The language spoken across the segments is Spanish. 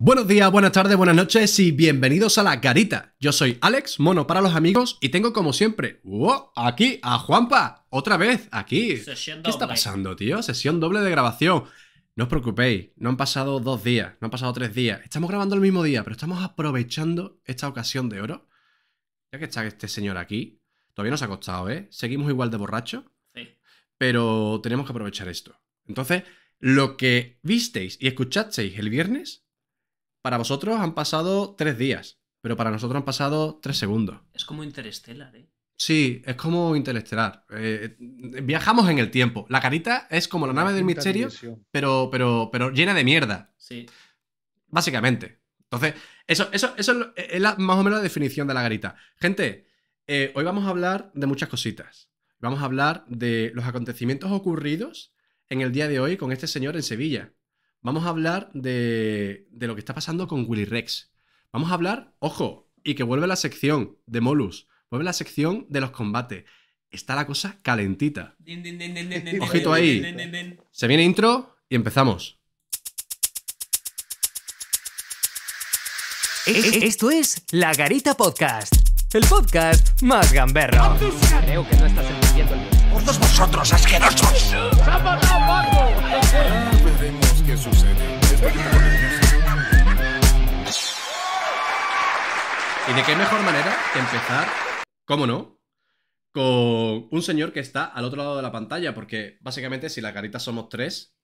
Buenos días, buenas tardes, buenas noches y bienvenidos a La Garita. Yo soy Alex, mono para los amigos, y tengo como siempre, wow, aquí a Juanpa, otra vez, aquí. ¿Qué está pasando, tío? Sesión doble de grabación. No os preocupéis, no han pasado dos días, no han pasado tres días. Estamos grabando el mismo día, pero estamos aprovechando esta ocasión de oro. Ya que está este señor aquí, todavía nos ha costado, ¿eh? Seguimos igual de borracho, sí. pero tenemos que aprovechar esto. Entonces, lo que visteis y escuchasteis el viernes para vosotros han pasado tres días, pero para nosotros han pasado tres segundos. Es como interestelar, ¿eh? Sí, es como interestelar. Eh, eh, viajamos en el tiempo. La carita es como la nave del misterio, pero, pero, pero llena de mierda. Sí. Básicamente. Entonces, eso, eso, eso es más o menos la definición de la garita. Gente, eh, hoy vamos a hablar de muchas cositas. Vamos a hablar de los acontecimientos ocurridos en el día de hoy con este señor en Sevilla vamos a hablar de, de lo que está pasando con Willy Rex. Vamos a hablar, ojo, y que vuelve la sección de Molus, vuelve la sección de los combates. Está la cosa calentita. Ojito ahí. Se viene intro y empezamos. E, e, esto es La Garita Podcast, el podcast más gamberro. Creo que no estás entendiendo el... Por vosotros asquerosos. ¿Y de qué mejor manera que empezar, cómo no, con un señor que está al otro lado de la pantalla? Porque básicamente si la carita somos tres,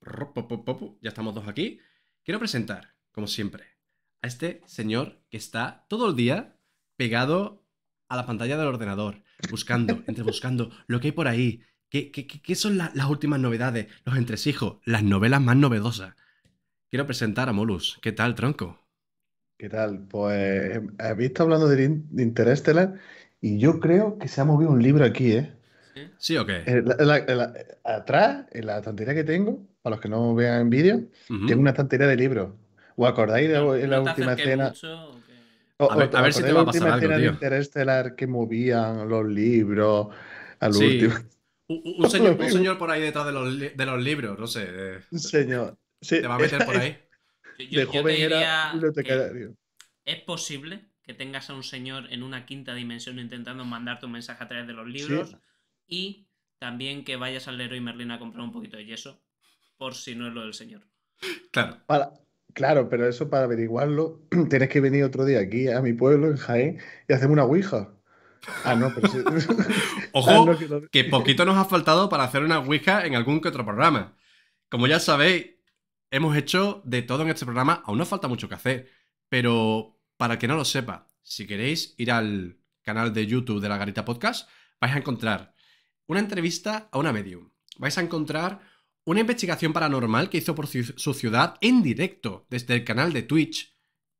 ya estamos dos aquí, quiero presentar, como siempre, a este señor que está todo el día pegado a la pantalla del ordenador, buscando, entre buscando lo que hay por ahí, qué, son las últimas novedades, los entresijos, las novelas más novedosas, Quiero presentar a Molus. ¿Qué tal, tronco? ¿Qué tal? Pues habéis eh, estado hablando de, Interestelar y yo creo que se ha movido un libro aquí, ¿eh? ¿Sí, o qué? Eh, atrás, en la estantería que tengo, para los que no vean en vídeo, tengo una estantería de libros. ¿O acordáis de la última escena? a ver, si te va a pasar algo, tío. Interestelar que movían los libros al último. Un, un, señor, señor, por ahí detrás de los, de los libros, no sé. Eh. Un señor te va a meter por eh, ahí. Yo, ¿Es posible que tengas a un señor en una quinta dimensión intentando mandarte un mensaje a través de los libros? Y también que vayas al y Merlin a comprar un poquito de yeso, por si no es lo del señor. Claro. claro, pero eso para averiguarlo tienes que venir otro día aquí a mi pueblo, en Jaén, y hacemos una ouija. Ah, no, pero Ojo, ah, que, que poquito nos ha faltado para hacer una ouija en algún que otro programa. Como ya sabéis, Hemos hecho de todo en este programa, aún nos falta mucho que hacer, pero para que no lo sepa, si queréis ir al canal de YouTube de la Garita Podcast, vais a encontrar una entrevista a una medium, vais a encontrar una investigación paranormal que hizo por su ciudad en directo desde el canal de Twitch,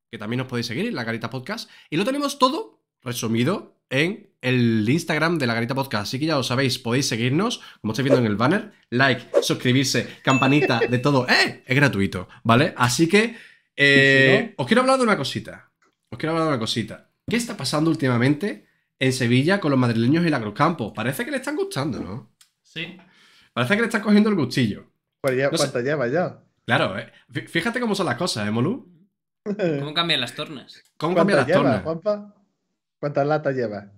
que también os podéis seguir en la Garita Podcast, y lo tenemos todo resumido en el Instagram de la Garita Podcast. Así que ya lo sabéis, podéis seguirnos, como estáis viendo en el banner, like, suscribirse, campanita, de todo. ¡Eh! Es gratuito, ¿vale? Así que eh, os quiero hablar de una cosita. Os quiero hablar de una cosita. ¿Qué está pasando últimamente en Sevilla con los madrileños y la agrocampo? Parece que le están gustando, ¿no? Sí. Parece que le están cogiendo el gustillo. Pues ya, ¿Cuánto lleva ya? Claro, eh. fíjate cómo son las cosas, ¿eh, Molú? ¿Cómo cambian las tornas? ¿Cómo cambian las tornas? ¿Cuántas latas lleva?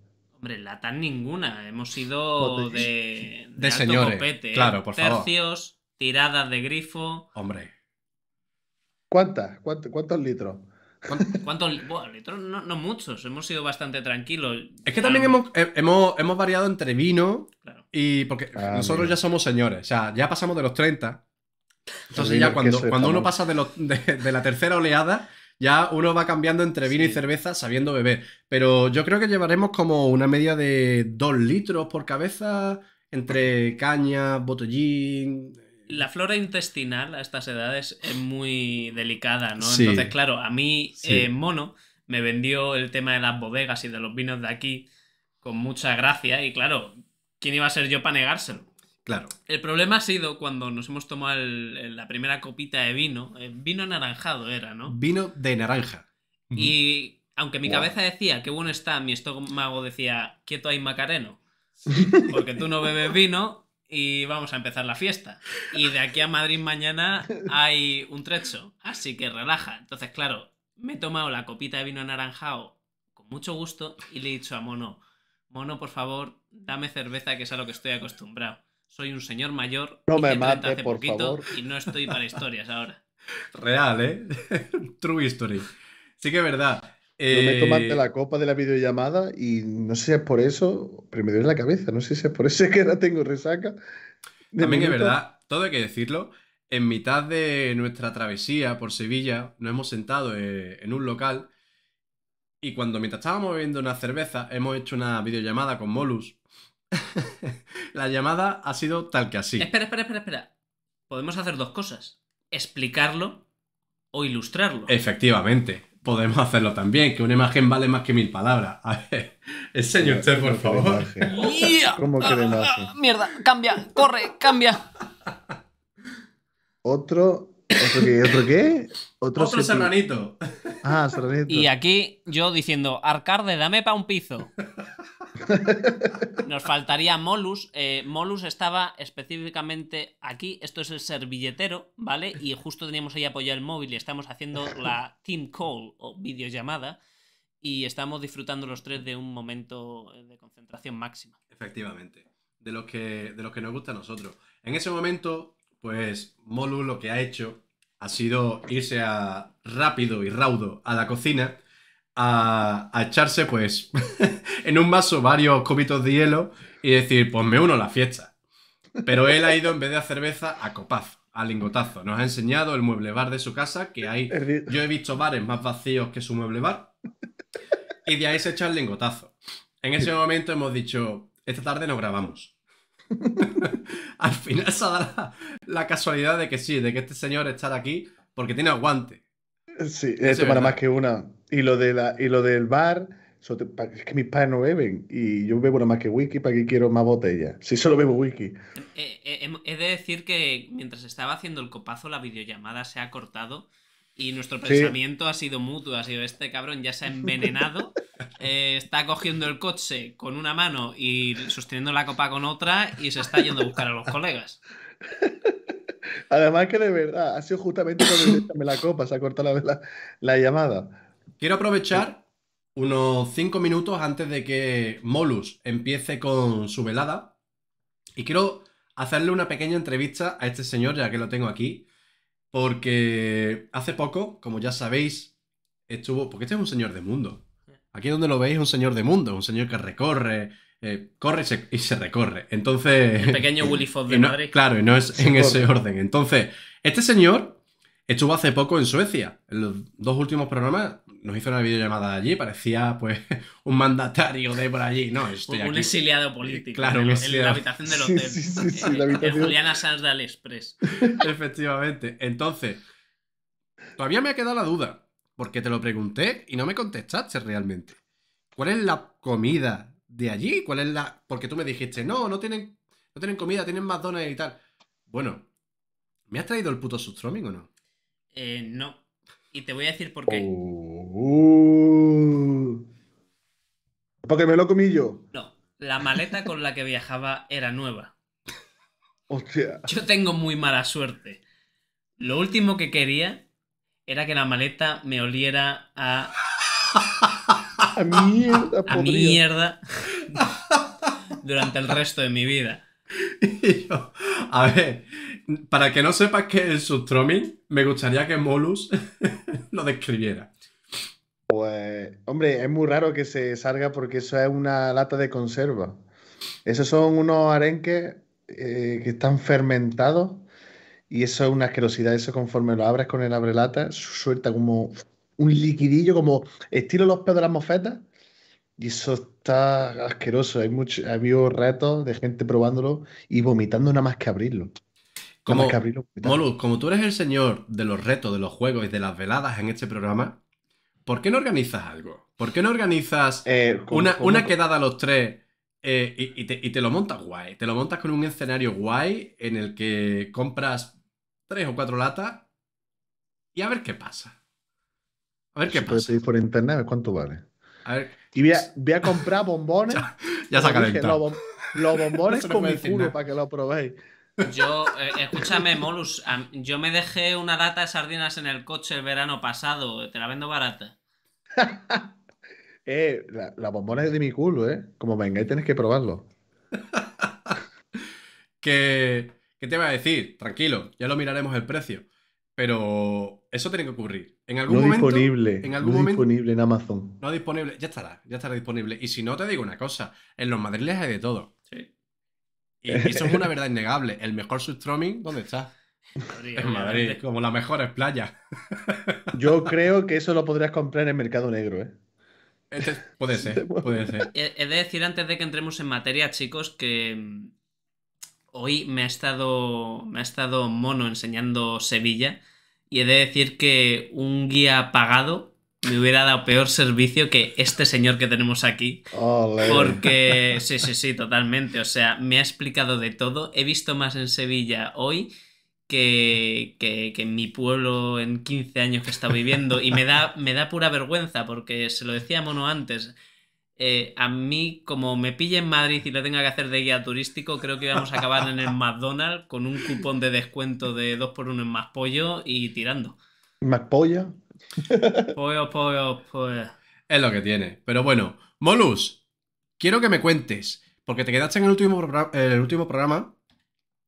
Hombre, la ninguna. Hemos sido de, de, de ¿eh? claro, por favor. Tercios, tiradas de grifo. Hombre. ¿Cuántas? ¿Cuántos, litros? ¿Cuántos, litros? No, muchos. Hemos sido bastante tranquilos. Es que también hemos, variado entre vino y. Porque ah, nosotros ya somos señores. O sea, ya pasamos de los 30. Entonces, ya cuando, uno pasa de la tercera oleada ya uno va cambiando entre vino y cerveza sabiendo beber. Pero yo creo que llevaremos como una media de dos litros por cabeza entre caña, botellín. Eh. La flora intestinal a estas edades es muy delicada, ¿no? Entonces, claro, a mí, eh, mono, me vendió el tema de las bodegas y de los vinos de aquí con mucha gracia y claro, ¿quién iba a ser yo para negárselo? Claro. El problema ha sido cuando nos hemos tomado la primera copita de vino. Eh, vino anaranjado era, ¿no? Vino de naranja. Y aunque mi cabeza decía qué bueno está, mi estómago decía quieto ahí Macareno. Porque tú no bebes vino y vamos a empezar la fiesta. Y de aquí a Madrid mañana hay un trecho. Así que relaja. Entonces, claro, me he tomado la copita de vino anaranjado con mucho gusto y le he dicho a Mono, Mono, por favor, dame cerveza, que es a lo que estoy acostumbrado soy un señor mayor. No me mate, por poquito, Y no estoy para historias ahora. Real, ¿eh? True history. Sí que es verdad. me tomaste eh, la copa de la videollamada y no sé si es por eso, pero me dio en la cabeza, no sé si es por eso que ahora tengo resaca. También es verdad, todo hay que decirlo, en mitad de nuestra travesía por Sevilla nos hemos sentado eh, en un local y cuando mientras estábamos bebiendo una cerveza hemos hecho una videollamada con Molus la llamada ha sido tal que así. Espera, espera, espera, espera. Podemos hacer dos cosas. Explicarlo o ilustrarlo. Efectivamente. Podemos hacerlo también, que una imagen vale más que mil palabras. A ver, enseñe usted, por favor. ¿Cómo mierda, cambia, corre, cambia. Otro ¿Otro qué? ¿Otro qué? Otro, qué serranito. Ah, serranito. Y aquí yo diciendo, Arcarde, dame pa' un piso. Nos faltaría Molus. Eh, Molus estaba específicamente aquí. Esto es el servilletero, ¿vale? Y justo teníamos ahí apoyado el móvil y estamos haciendo la team call o videollamada. Y estamos disfrutando los tres de un momento de concentración máxima. Efectivamente. De los que, de que nos gusta a nosotros. En ese momento, pues Molus lo que ha hecho ha sido irse rápido y raudo a la cocina a, echarse, pues, en un vaso varios cubitos de hielo y decir, pues me uno a la fiesta. Pero él ha ido en vez de cerveza a copaz, a lingotazo. Nos ha enseñado el mueble bar de su casa, que hay. Yo he visto bares más vacíos que su mueble bar. Y de ahí se echa el lingotazo. En ese momento hemos dicho, esta tarde no grabamos. Al final se da la, casualidad de que sí, de que este señor estar aquí porque tiene aguante. Sí, esto para más que una. Y lo, de la, y lo del bar, es que mis padres no beben y yo bebo nada más que whisky, ¿para que quiero más botellas Si solo bebo whisky. Es eh, eh, he de decir que mientras estaba haciendo el copazo, la videollamada se ha cortado. Y nuestro pensamiento ha sido mutuo, ha sido este cabrón ya se ha envenenado Eh, está cogiendo el coche con una mano y sosteniendo la copa con otra y se está yendo a buscar a los colegas. Además que de verdad, ha sido justamente cuando me la copa, se ha cortado la, llamada. Quiero aprovechar unos 5 minutos antes de que Molus empiece con su velada y quiero hacerle una pequeña entrevista a este señor, ya que lo tengo aquí, porque hace poco, como ya sabéis, estuvo... Porque este es un señor de mundo. Aquí donde lo veis es un señor de mundo, un señor que recorre, eh, corre y se, recorre. Entonces. El pequeño Willy Fox de Madrid. Claro, y no es en ese orden. Entonces, este señor estuvo hace poco en Suecia. En los dos últimos programas nos hizo una videollamada allí. Parecía, pues, un mandatario de por allí. No, estoy un, exiliado político. Eh, claro, en, la habitación del hotel. Sí, sí, Juliana Sanz Express. Efectivamente. Entonces, todavía me ha quedado la duda. Porque te lo pregunté y no me contestaste realmente. ¿Cuál es la comida de allí? ¿Cuál es la...? Porque tú me dijiste, no, no tienen, no tienen comida, tienen McDonald's y tal. Bueno, ¿me has traído el puto substroming o no? Eh, no. Y te voy a decir por qué. ¿Por oh. qué Porque me lo comí yo. No, la maleta con la que viajaba era nueva. Hostia. Yo tengo muy mala suerte. Lo último que quería era que la maleta me oliera a. A mierda, A mierda. Durante el resto de mi vida. Y yo, a ver, para que no sepas que es el substroming, me gustaría que Molus lo describiera. Pues, hombre, es muy raro que se salga porque eso es una lata de conserva. Esos son unos arenques eh, que están fermentados y eso es una asquerosidad, eso conforme lo abres con el abrelata, suelta como un liquidillo, como estilo los pedos de las mofetas. Y eso está asqueroso. Hay mucho, ha habido retos de gente probándolo y vomitando nada más que abrirlo. Como, como tú eres el señor de los retos, de los juegos y de las veladas en este programa, ¿por qué no organizas algo? ¿Por qué no organizas eh, una, quedada a los tres eh, y, te, lo montas guay? Te lo montas con un escenario guay en el que compras tres o cuatro latas y a ver qué pasa. A ver qué pues, pues, pasa. puedes pedir por internet, a ver cuánto vale. Y voy a, comprar bombones. ya, ya se Los, bombones con mi culo para que lo probéis. Yo, eh, escúchame, Molus, yo me dejé una lata de sardinas en el coche el verano pasado, te la vendo barata. eh, la, bombona es de mi culo, ¿eh? Como vengáis, tienes que probarlo. que ¿Qué te va a decir? Tranquilo, ya lo miraremos el precio. Pero eso tiene que ocurrir. En algún no disponible. En algún no disponible en Amazon. No disponible. Ya estará, ya estará disponible. Y si no, te digo una cosa. En los madriles hay de todo. Sí. Y, eso es una verdad innegable. El mejor substroming, ¿dónde está? en Madrid, como las mejores playas. Yo creo que eso lo podrías comprar en el mercado negro, ¿eh? Este puede ser, puede ser. He de decir antes de que entremos en materia, chicos, que Hoy me ha estado, me ha estado mono enseñando Sevilla y he de decir que un guía pagado me hubiera dado peor servicio que este señor que tenemos aquí. Porque sí, sí, sí, totalmente. O sea, me ha explicado de todo. He visto más en Sevilla hoy que, que, en mi pueblo en 15 años que he estado viviendo. Y me da, me da pura vergüenza porque se lo decía Mono antes. Eh, a mí, como me pille en Madrid y lo tenga que hacer de guía turístico, creo que íbamos a acabar en el McDonald's con un cupón de descuento de 2x1 en más pollo y tirando. ¿Más pollo? Pollo, pollo, pollo. Es lo que tiene. Pero bueno, Molus, quiero que me cuentes, porque te quedaste en el último, el último programa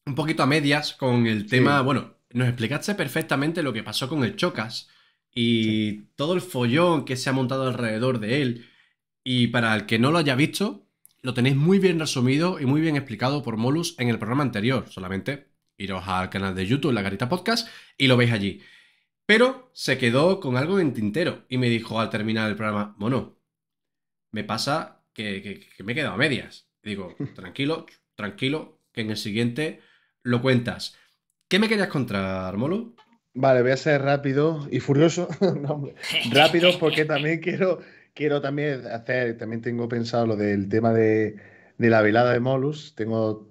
un poquito a medias con el tema. Bueno, nos explicaste perfectamente lo que pasó con el Chocas y todo el follón que se ha montado alrededor de él. Y para el que no lo haya visto, lo tenéis muy bien resumido y muy bien explicado por Molus en el programa anterior. Solamente iros al canal de YouTube, La Garita Podcast, y lo veis allí. Pero se quedó con algo en tintero y me dijo al terminar el programa, mono, me pasa que, me he quedado a medias. digo, tranquilo, tranquilo, que en el siguiente lo cuentas. ¿Qué me querías contar, Molu? Vale, voy a ser rápido y furioso. rápido porque también quiero quiero también hacer, también tengo pensado lo del tema de, de la velada de Molus. Tengo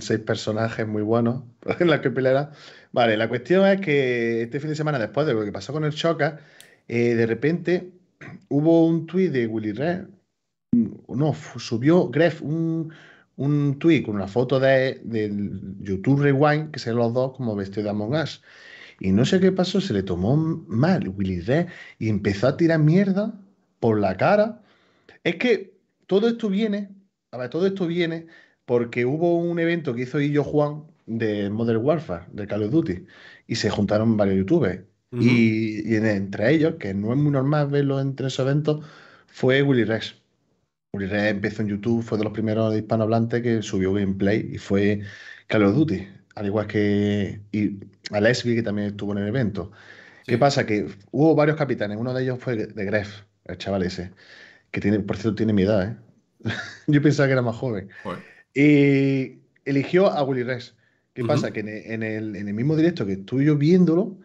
seis personajes muy buenos en la que pelear. Vale, la cuestión es que este fin de semana, después de lo que pasó con el Choca, eh, de repente hubo un tuit de Willy Red. No, subió Gref un, un tuit con una foto de, del YouTube Rewind, que se los dos como vestido de Among Us. Y no sé qué pasó, se le tomó mal Willy Red y empezó a tirar mierda por la cara. Es que todo esto viene, a ver, todo esto viene porque hubo un evento que hizo Illo Juan de Modern Warfare, de Call of Duty, y se juntaron varios youtubers. y, entre ellos, que no es muy normal verlo entre esos eventos, fue Willy Rex. Willy Rex empezó en YouTube, fue de los primeros hispanohablantes que subió gameplay y fue Call of Duty, al igual que y V que también estuvo en el evento. ¿Qué pasa? Que hubo varios capitanes, uno de ellos fue de Gref el chaval ese, que tiene, por cierto tiene mi edad, ¿eh? yo pensaba que era más joven. Y eligió a Willy Rex. ¿Qué pasa? Que en el, mismo directo que estuve yo viéndolo,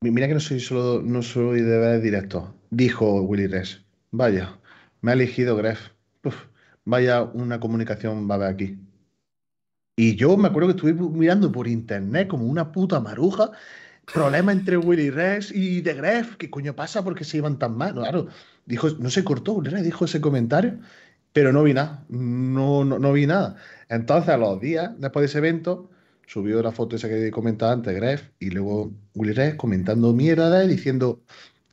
mira que no soy solo no soy de ver directo, dijo Willy Rex. Vaya, me ha elegido Gref. vaya una comunicación va a haber aquí. Y yo me acuerdo que estuve mirando por internet como una puta maruja problema entre Willy Rex y The Gref, ¿qué coño pasa? porque se iban tan mal? Claro, dijo, no se cortó, Willy dijo ese comentario, pero no vi nada, no, no, no, vi nada. Entonces, a los días después de ese evento, subió la foto esa que comentaba antes, Gref, y luego Willy Rex comentando mierda y diciendo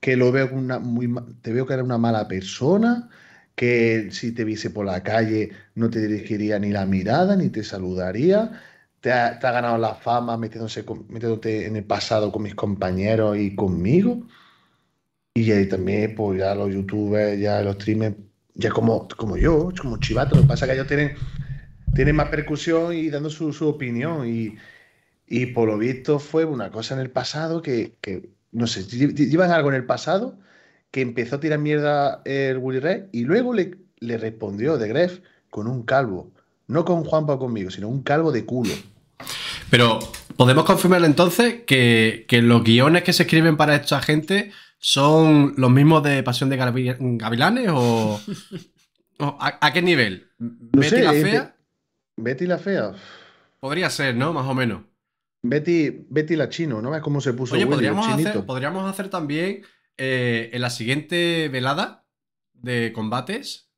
que lo veo una muy te veo que era una mala persona, que si te viese por la calle no te dirigiría ni la mirada, ni te saludaría te ha, ganado la fama metiéndose, metiéndote en el pasado con mis compañeros y conmigo. Y ahí también, pues ya los youtubers, ya los streamers, ya como, como yo, como chivato. Lo que pasa es que ellos tienen, tienen más percusión y dando su, opinión. Y, por lo visto fue una cosa en el pasado que, no sé, llevan algo en el pasado que empezó a tirar mierda el Willy Red y luego le, le respondió de Gref con un calvo. No con Juanpa o conmigo, sino un calvo de culo. Pero podemos confirmar entonces que, los guiones que se escriben para esta gente son los mismos de Pasión de Gavilanes o... a, qué nivel? ¿Betty la Fea? ¿Betty la Fea? Podría ser, ¿no? Más o menos. Betty, Betty la Chino, ¿no cómo se puso Oye, Willy, podríamos, hacer, podríamos hacer también eh, en la siguiente velada de combates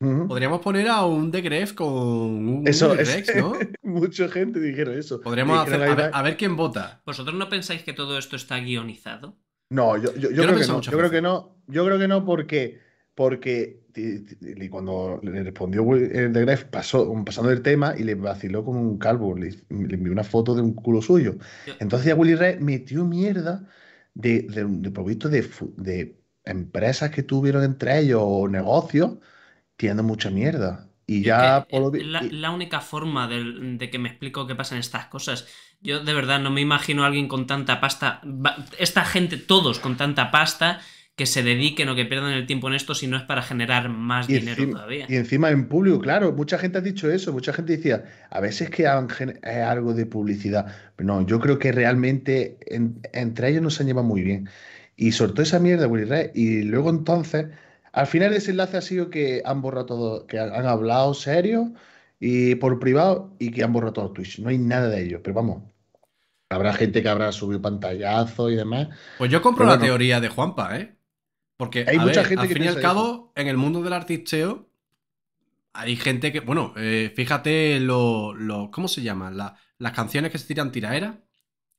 Podríamos poner a un Degref con un eso, ¿no? mucha gente dijeron eso. Podríamos a, ver, quién vota. ¿Vosotros no pensáis que todo esto está guionizado? No, yo, creo, que no. yo creo que no. Yo creo que no porque, porque cuando le respondió el eh, Degref pasó pasando el tema y le vaciló con un calvo. Le, envió una foto de un culo suyo. Entonces ya Willy metió mierda de, de, de, de empresas que tuvieron entre ellos o negocios tirando mucha mierda. Y ya... la, única forma de, que me explico qué pasan estas cosas. Yo de verdad no me imagino alguien con tanta pasta, esta gente todos con tanta pasta, que se dediquen o que pierdan el tiempo en esto si no es para generar más dinero todavía. Y encima en público, claro, mucha gente ha dicho eso, mucha gente decía, a veces que hagan eh, algo de publicidad. Pero no, yo creo que realmente entre ellos no se lleva muy bien. Y soltó esa mierda y luego entonces al final ese enlace ha sido que han borrado todo, que han hablado serio y por privado y que han borrado todo Twitch. No hay nada de ello, pero vamos. Habrá gente que habrá subido pantallazo y demás. Pues yo compro la teoría de Juanpa, ¿eh? Porque hay mucha gente al fin y al cabo, en el mundo del artisteo, hay gente que, bueno, eh, fíjate lo, ¿cómo se llama? las canciones que se tiran tiraera,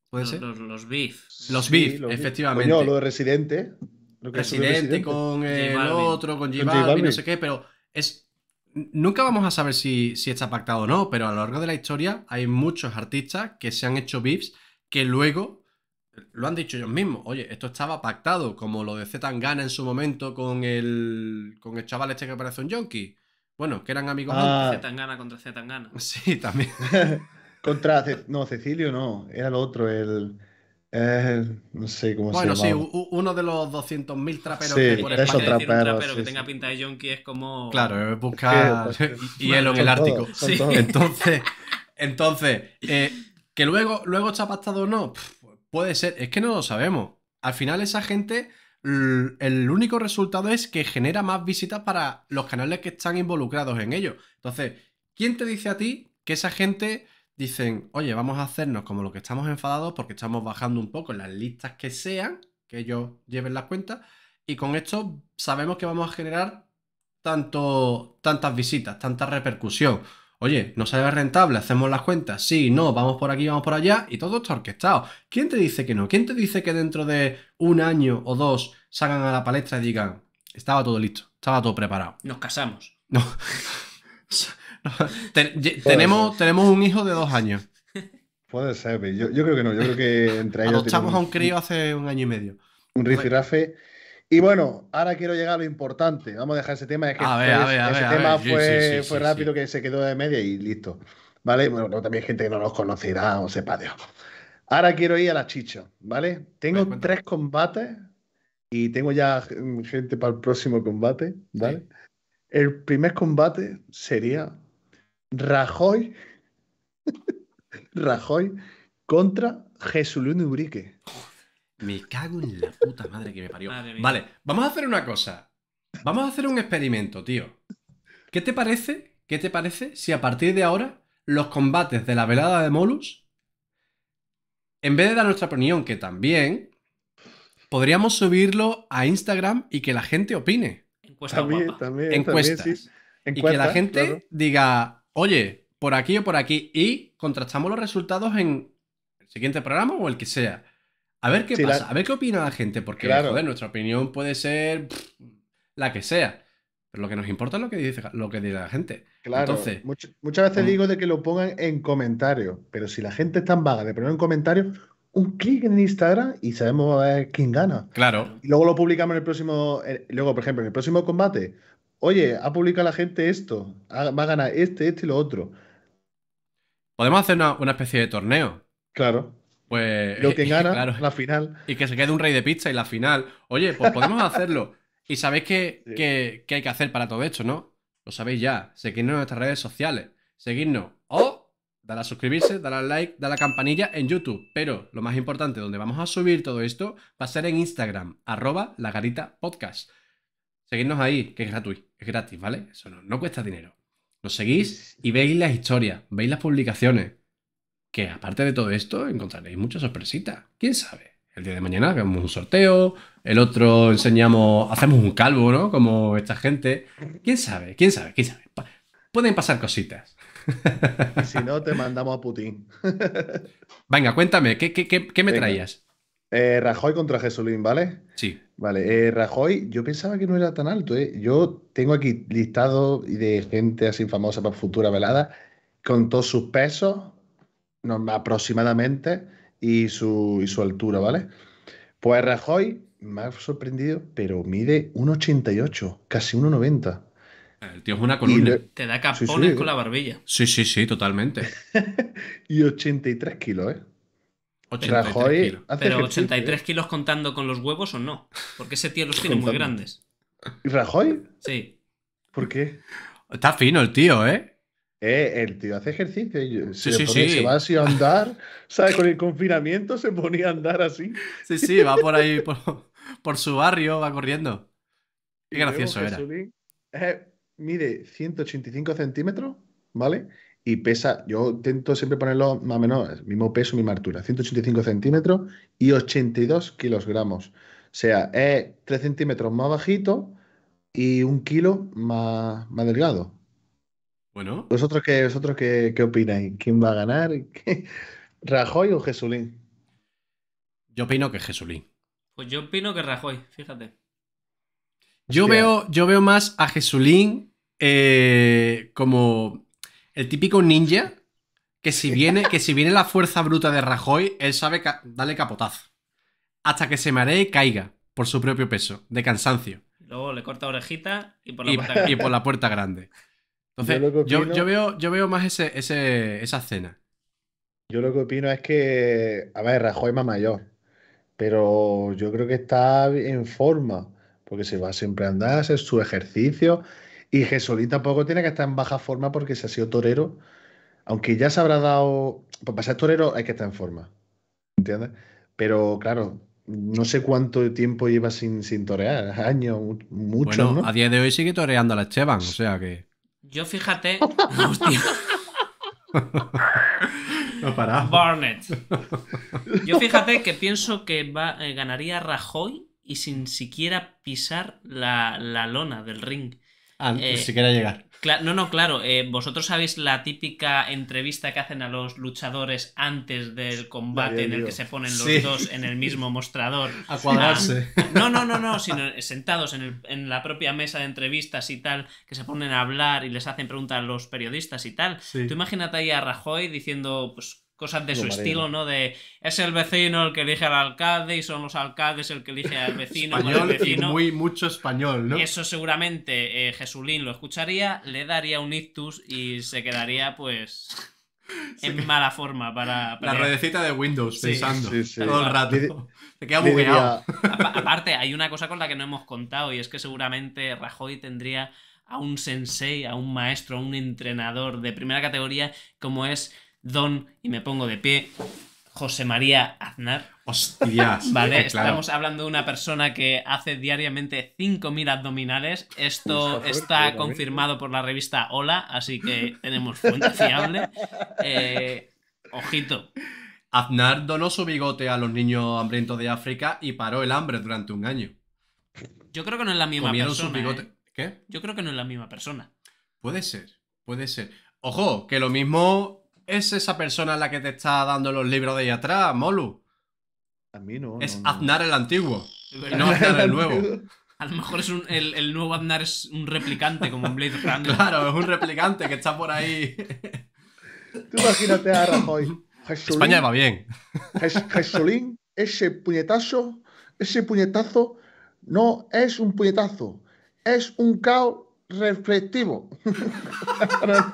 ¿puede los, ser? Los, los beef. Los beef, efectivamente. No, lo de Residente. Residente, con el otro, con J no sé qué, pero es. Nunca vamos a saber si, está pactado o no, pero a lo largo de la historia hay muchos artistas que se han hecho vips que luego lo han dicho ellos mismos. Oye, esto estaba pactado, como lo de Zetangana en su momento con el, con el chaval este que parece un yonki. Bueno, que eran amigos. Ah. Zetangana contra Zetangana. Sí, también. contra. no, Cecilio no, era lo otro, el no sé cómo se llama. Bueno, sí, uno de los 200.000 traperos que por España un trapero que tenga pinta de yonki es como. Claro, es buscar hielo en el Ártico. sí. Entonces, entonces eh, que luego, luego está pastado o no, puede ser, es que no lo sabemos. Al final, esa gente, el único resultado es que genera más visitas para los canales que están involucrados en ello. Entonces, ¿quién te dice a ti que esa gente dicen, oye, vamos a hacernos como lo que estamos enfadados porque estamos bajando un poco las listas que sean, que ellos lleven las cuentas, y con esto sabemos que vamos a generar tanto, tantas visitas, tanta repercusión. Oye, ¿no sale rentable? ¿Hacemos las cuentas? Sí, no, vamos por aquí, vamos por allá y todo está orquestado. ¿Quién te dice que no? ¿Quién te dice que dentro de un año o dos salgan a la palestra y digan, estaba todo listo, estaba todo preparado? Nos casamos. No. tenemos, tenemos un hijo de dos años. Puede ser, yo, yo creo que no. Yo creo que entre ellos. a un crío hace un año y medio. Un rifirrafe. Y bueno, ahora quiero llegar a lo importante. Vamos a dejar ese tema. de que ese tema fue, rápido que se quedó de media y listo. ¿Vale? Bueno, también gente que no nos conocerá o sepa de... Ahora quiero ir a la chicha, ¿vale? Tengo tres combates y tengo ya mm, gente para el próximo combate, ¿vale? El primer combate sería Rajoy. Rajoy contra Jesús Ubrique. Me cago en la puta madre que me parió. Vale, vamos a hacer una cosa. Vamos a hacer un experimento, tío. ¿Qué te parece? ¿Qué te parece si a partir de ahora los combates de la velada de Molus, en vez de dar nuestra opinión, que también, podríamos subirlo a Instagram y que la gente opine? Encuesta también, También, y que la gente diga, oye, por aquí o por aquí, y contrastamos los resultados en el siguiente programa o el que sea. A ver qué pasa, a ver qué opina la gente, porque joder, nuestra opinión puede ser la que sea. Pero lo que nos importa es lo que dice, lo que la gente. Claro. Entonces, muchas veces mm. digo de que lo pongan en comentarios, pero si la gente es tan vaga de poner en comentarios, un clic en Instagram y sabemos a quién gana. Claro. Y luego lo publicamos en el próximo. luego, por ejemplo, en el próximo combate oye, ha publicado la gente esto, va a ganar este, este y lo otro. Podemos hacer una, especie de torneo. Claro. Pues. Lo eh, que gana, claro, la final. Y que se quede un rey de pizza y la final. Oye, pues podemos hacerlo. Y sabéis qué, hay que hacer para todo esto, ¿no? Lo sabéis ya. Seguidnos en nuestras redes sociales. Seguidnos. O dar a suscribirse, dar al like, dar a la campanilla en YouTube. Pero lo más importante, donde vamos a subir todo esto, va a ser en Instagram, arroba la garita podcast. Seguidnos ahí, que es gratuito. Es gratis, ¿vale? Eso no, cuesta dinero. Nos seguís y veis las historias, veis las publicaciones. Que aparte de todo esto, encontraréis muchas sorpresitas. ¿Quién sabe? El día de mañana hagamos un sorteo, el otro enseñamos, hacemos un calvo, ¿no? Como esta gente. ¿Quién sabe? ¿Quién sabe? ¿Quién sabe? pueden pasar cositas. Si no, te mandamos a Putin. Venga, cuéntame, ¿qué, me traías? Eh, Rajoy contra Jesolín ¿vale? Sí. Vale, eh, Rajoy, yo pensaba que no era tan alto, ¿eh? Yo tengo aquí listado de gente así famosa para futura velada, con todos sus pesos, no, aproximadamente, y su, su altura, ¿vale? Pues Rajoy me ha sorprendido, pero mide 1,88, casi 1,90. El tío es una columna. Te da capones con la barbilla. Sí, sí, sí, totalmente. y 83 kilos, ¿eh? 83 Rajoy Pero 83 ¿eh? kilos contando con los huevos o no. Porque ese tío los tiene muy grandes. y ¿Rajoy? Sí. ¿Por qué? Está fino el tío, ¿eh? Eh, el tío hace ejercicio. se va así a andar. sabe Con el confinamiento se ponía a andar así. Sí, sí, va por ahí, por, su barrio, va corriendo. Qué gracioso era. Eh, mide 185 centímetros, ¿vale? y pesa, yo intento siempre ponerlo más o menos, mismo peso, misma altura, 185 centímetros y 82 kilogramos. O sea, es 3 centímetros más bajito y un kilo más, más delgado. Bueno. ¿Vosotros qué, vosotros qué, qué opináis? ¿Quién va a ganar? ¿Rajoy o Jesulín? Yo opino que Jesulín. Pues yo opino que Rajoy, fíjate. Yo, veo, yo veo más a Jesulín eh, como el típico ninja que si viene, que si viene la fuerza bruta de Rajoy, él sabe darle capotazo. Hasta que se maree y caiga por su propio peso, de cansancio. Luego le corta orejita y por la, puerta, grande. Entonces, yo, veo, yo veo más esa escena. Yo lo que opino es que, a ver, Rajoy más mayor, pero yo creo que está en forma, porque se va siempre a andar, hacer su ejercicio y Jesolí tampoco tiene que estar en baja forma porque se ha sido torero. Aunque ya se habrá dado. Pues para ser torero hay que estar en forma. ¿Entiendes? Pero claro, no sé cuánto tiempo lleva sin, torear. Años, mucho. Bueno, A día de hoy sigue toreando a la Esteban, o sea que. Yo fíjate. Hostia. No Barnett. Yo fíjate que pienso que va, eh, ganaría Rajoy y sin siquiera pisar la, la lona del ring si quiera eh, siquiera llegar. No, no, claro. Eh, vosotros sabéis la típica entrevista que hacen a los luchadores antes del combate en el que se ponen los dos en el mismo mostrador. A cuadrarse. Ah, no, no, no, no, sino sentados en, la propia mesa de entrevistas y tal, que se ponen a hablar y les hacen preguntas a los periodistas y tal. Tú imagínate ahí a Rajoy diciendo, pues, cosas de su estilo, ¿no? De es el vecino el que elige al alcalde y son los alcaldes el que elige al vecino. español muy mucho español, ¿no? Eso seguramente eh, Jesulín lo escucharía, le daría un ictus y se quedaría, pues. En mala forma para, La ruedecita de Windows, pensando todo el rato. Aparte, hay una cosa con la que no hemos contado y es que seguramente Rajoy tendría a un sensei, a un maestro, a un entrenador de primera categoría como es don, y me pongo de pie, José María Aznar. Hostias. Vale, estamos hablando de una persona que hace diariamente 5.000 abdominales. Esto está confirmado ¿eh? por la revista Hola, así que tenemos fuente fiable. Eh, ojito. Aznar donó su bigote a los niños hambrientos de África y paró el hambre durante un año. Yo creo que no es la misma persona. ¿eh? ¿Qué? Yo creo que no es la misma persona. Puede ser, puede ser. Ojo, que lo mismo es esa persona la que te está dando los libros de ahí atrás, Molu. A mí no. Es Aznar el antiguo, no Aznar el nuevo. A lo mejor es el, nuevo Aznar es un replicante como un Blade Runner. Claro, es un replicante que está por ahí. Tú imagínate a Rajoy. España va bien. Jesulín, ese puñetazo, ese puñetazo no es un puñetazo, es un caos reflectivo.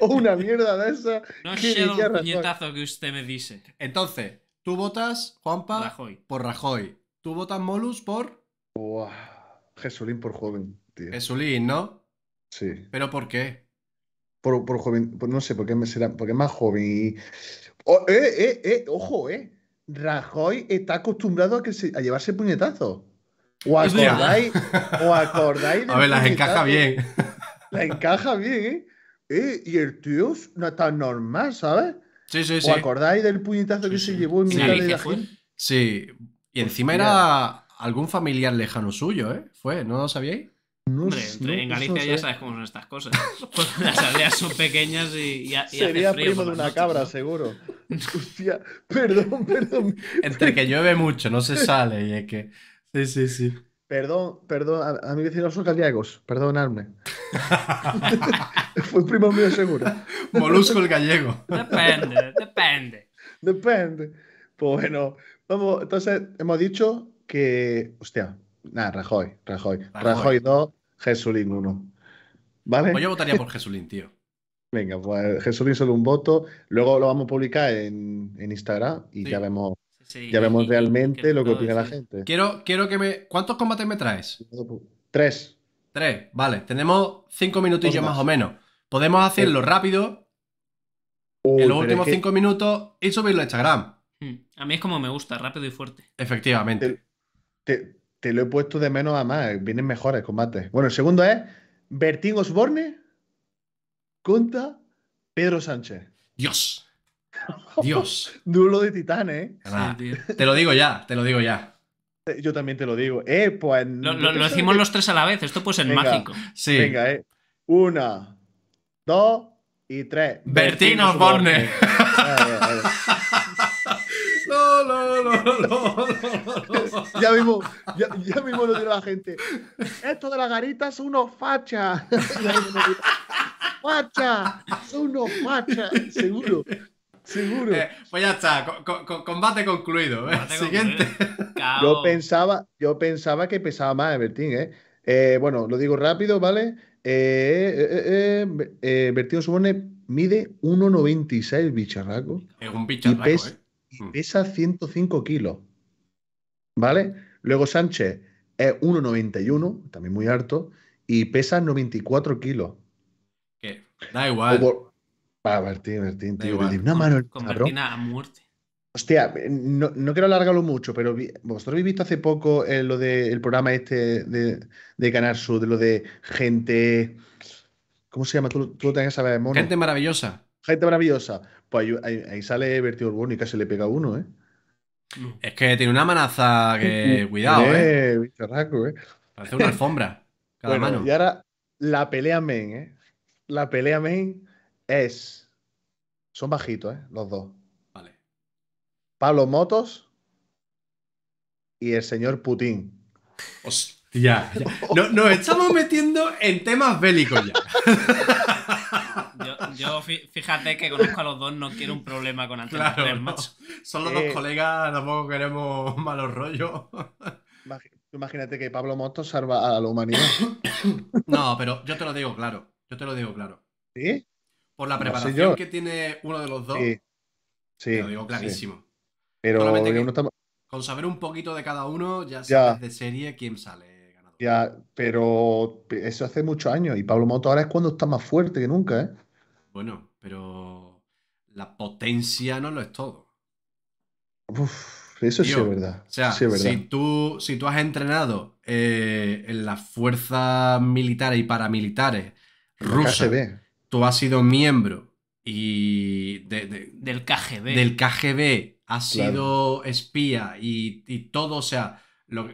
o una mierda de esa. No es el puñetazo que usted me dice. Entonces, tú votas, Juanpa, por Rajoy. Tú votas, Molus, por. Jesulín por joven, tío. Jesulín, ¿no? Sí. ¿Pero por qué? Por, joven, no sé, por qué será, porque es más joven eh, eh, eh, ojo, eh. Rajoy está acostumbrado a, que a llevarse puñetazos. ¿O acordáis? ¿O acordáis? A ver, las encaja bien. La encaja bien, ¿eh? ¿eh? Y el tío no tan normal, ¿sabes? Sí, sí, sí. ¿O acordáis del puñetazo que se llevó en mitad sí, Sí. Y pues encima era algún familiar lejano suyo, ¿eh? Fue, ¿no lo sabíais? Hombre, en Galicia ya sabes cómo son estas cosas. Pues las aldeas son pequeñas y, Sería primo de una cabra, seguro. Hostia, perdón, perdón. Entre que llueve mucho, no se sale y es que... Sí, sí, sí. Perdón, perdón, a, mí mi vecino son gallegos, perdonadme. Fue primo mío seguro. Molusco el gallego. Depende, depende. Depende. Pues bueno, vamos, entonces hemos dicho que, hostia, nada, Rajoy, Rajoy. Rajoy, 2, Jesulín 1. ¿Vale? Pues yo votaría por Jesulín, tío. Venga, pues Jesulín solo un voto. Luego lo vamos a publicar en, en Instagram y ya vemos ya vemos realmente lo que opina la gente. Quiero, quiero que me. ¿Cuántos combates me traes? Tres. Tres, vale. Tenemos cinco minutillos más. más. o menos. Podemos hacerlo eh, rápido. Uh, en los últimos cinco minutos y subirlo a Instagram. Hmm. A mí es como me gusta, rápido y fuerte. Efectivamente. Te, lo he puesto de menos a más. Eh. Vienen mejores combates. Bueno, el segundo es Vertigo's Borne contra Pedro Sánchez. Dios. Dios. Duelo de titanes, te lo digo ya, te lo digo ya. Yo también te lo digo. Eh, pues. Lo, decimos los tres a la vez, esto pues ser mágico. Sí. Venga, eh. Una, dos y tres. Bertino Borne. No, no, no, no, Ya mismo, lo dirá la gente. Esto de la garita son unos facha, facha, son unos facha, seguro. Seguro. Eh, pues ya está, combate concluido. ¿eh? Siguiente. Yo pensaba, yo pensaba que pesaba más Bertín, ¿eh? ¿eh? Bueno, lo digo rápido, ¿vale? Eh, eh Bertín Osborne mide 1,96 bicharraco. Es un bicharraco, y pesa, 105 mm. kilos. ¿Vale? Luego Sánchez es 1,91, también muy harto, y pesa 94 kilos. Da igual. Va, Martín, Martín, tío. una con, mano. Con Martín a muerte. Hostia, no, no, quiero alargarlo mucho, pero vosotros habéis visto hace poco eh, lo del programa este de, de Sur, de lo de gente. ¿Cómo se llama? Tú, tú lo tenés que saber, mono. Gente maravillosa. Gente maravillosa. Pues ahí, ahí sale Vertigo Urbón y casi le pega uno, ¿eh? Mm. Es que tiene una manaza que. Cuidado, ¿eh? ¿eh? Parece una alfombra. Cada mano. Y ahora la pelea men, ¿eh? La pelea men es. Son bajitos, ¿eh? Los dos. Vale. Pablo Motos y el señor Putin. Hostia. Ya. nos estamos metiendo en temas bélicos ya. Yo, fíjate que conozco a los dos, no quiero un problema con Antonio Son los dos eh, colegas, tampoco queremos malos rollos. Imagínate que Pablo Motos salva a la humanidad. No, pero yo te lo digo claro. Yo te lo digo claro. ¿Sí? Por la preparación que tiene uno de los dos. Sí. lo digo clarísimo. Pero con saber un poquito de cada uno, ya sabes de serie quién sale ganador. pero eso hace muchos años. Y Pablo Moto ahora es cuando está más fuerte que nunca, ¿eh? Bueno, pero la potencia no lo es todo. eso sí es verdad. Si, tú, si tú has entrenado eh, en las fuerzas militares y paramilitares rusas tú has sido miembro y del KGB. Del KGB, has sido espía y, todo, o sea, lo,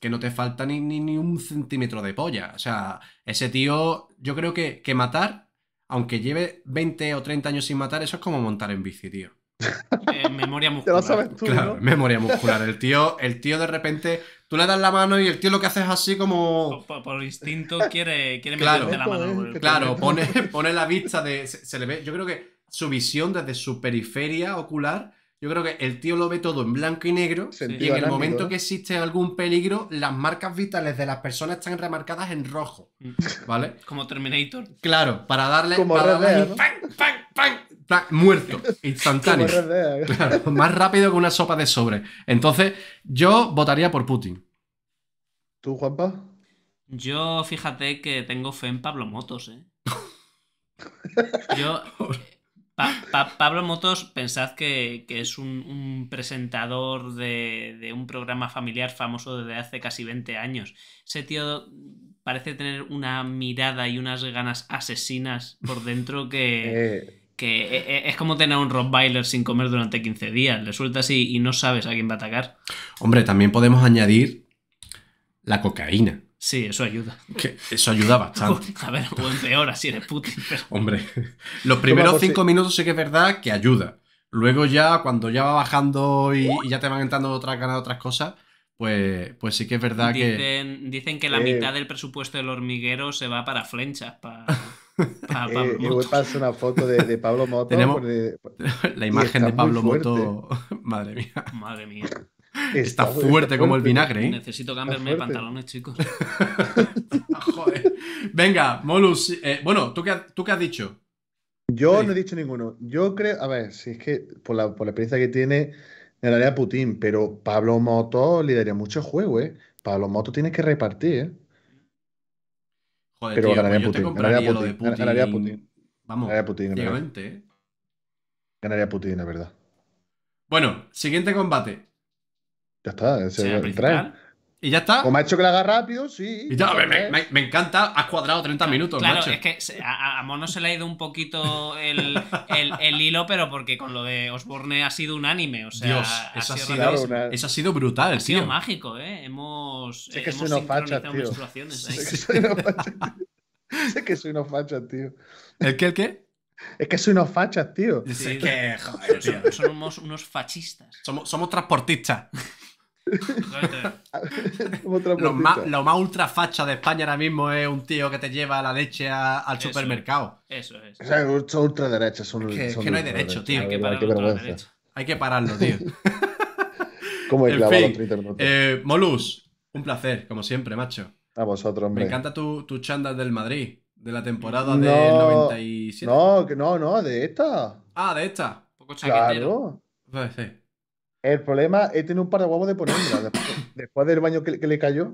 que no te falta ni, un centímetro de polla. O sea, ese tío, yo creo que, que matar, aunque lleve 20 o 30 años sin matar, eso es como montar en bici, tío. Eh, memoria muscular. claro, memoria muscular. El tío, el tío de repente, tú le das la mano y el tío lo que hace es así como. Por, instinto quiere, quiere claro, meterte la mano. Claro, pone, pone la vista de. Se, le ve. Yo creo que su visión desde su periferia ocular. Yo creo que el tío lo ve todo en blanco y negro. y en el momento ¿eh? que existe algún peligro, las marcas vitales de las personas están remarcadas en rojo. Mm. ¿Vale? Como Terminator. Claro, para darle muerto, instantáneo. ¿eh? más rápido que una sopa de sobre. Entonces, yo votaría por Putin. ¿Tú, Juanpa? Yo fíjate que tengo fe en Pablo Motos, ¿eh? Yo. Pablo Motos, pensad que, es un, presentador de, un programa familiar famoso desde hace casi 20 años. Ese tío parece tener una mirada y unas ganas asesinas por dentro que. Eh, que e, e, es como tener un Rottweiler sin comer durante 15 días. Le sueltas y, no sabes a quién va a atacar. Hombre, también podemos añadir la cocaína. Sí, eso ayuda. eso ayuda bastante. a ver, o empeora si eres Putin. Hombre, los primeros cinco minutos sí que es verdad que ayuda. Luego ya, cuando ya va bajando y, ya te van entrando otras ganas de otras cosas, pues, pues sí que es verdad que... Dicen que la eh. mitad del presupuesto del hormiguero se va para flechas para yo ah, eh, una foto de, Pablo Moto. la imagen de Pablo Moto. Madre mía. Madre mía. Está, fuerte, como el vinagre, ¿eh? Necesito cambiarme de pantalones, chicos. Ah, joder. Venga, Molus. Eh, bueno, ¿tú qué, ¿tú qué has dicho? Yo no he dicho ninguno. Yo creo, a ver, si es que por la, experiencia que tiene, me daría Putin, pero Pablo Moto le daría mucho juego, ¿eh? Pablo Moto tiene que repartir, ¿eh? Joder, pero tío, ganaría, pues Putin, ganaría, Putin, Putin, ganaría Putin. Vamos, ganaría Putin. Ganaría. ¿eh? ganaría Putin, la verdad. Bueno, siguiente combate. Ya está, ¿Se va a el y ya está. Como ha hecho que la haga rápido, sí. Y ya, me, me, me, encanta, has cuadrado 30 minutos. Claro, es que a, a, Mono se le ha ido un poquito el, el, el, hilo, pero porque con lo de Osborne ha sido un anime. O sea, eso ha, sido, eso ha sido brutal. Ha sido mágico, ¿eh? Hemos. Sé que eh, hemos soy unos fachas, tío. Sé que soy unos fachas, tío. Sé que soy unos fachas, tío. ¿El qué, el qué? Es que soy unos fachas, tío. Sí, que, joder, tío. Somos unos, fachistas. Somos, somos transportistas. lo, más, lo, más, ultrafacha de España ahora mismo es un tío que te lleva la leche al supermercado. Eso es. O sea, son ultra derechas es que, no hay derecho, tío. Hay que, pararlo, tío. ¿Cómo eh, Molus, un placer, como siempre, macho. A vosotros, Me, me. encanta tu, tu del Madrid, de la temporada del 97. No, no, no, de esta. Ah, de esta. poco Claro. Pues el problema es tener un par de huevos de poner después, después, del baño que, le cayó.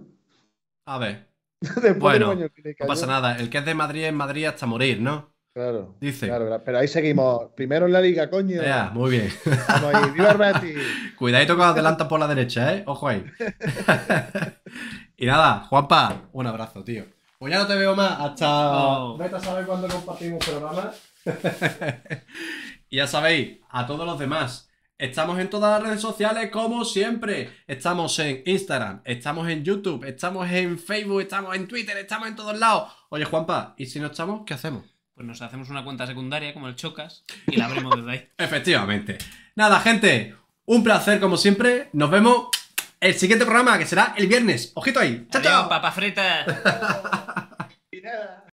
A ver. después bueno, del baño que le cayó. no pasa nada. El que es de Madrid es Madrid hasta morir, ¿no? Claro. Dice. Claro, pero ahí seguimos. Primero en la liga, coño. Ya, muy bien. Vamos ahí. ¡Viva Cuidadito que adelantas por la derecha, ¿eh? Ojo ahí. y nada, Juanpa, un abrazo, tío. Pues ya no te veo más hasta. No Vete a saber cuándo compartimos programas y ya sabéis, a todos los demás, Estamos en todas las redes sociales como siempre. Estamos en Instagram, estamos en YouTube, estamos en Facebook, estamos en Twitter, estamos en todos lados. Oye, Juanpa, ¿y si no estamos, qué hacemos? Pues nos hacemos una cuenta secundaria como el Chocas y la abrimos desde ahí. Efectivamente. Nada, gente, un placer como siempre. Nos vemos el siguiente programa que será el viernes. Ojito ahí. Chao, chao. fritas. y nada.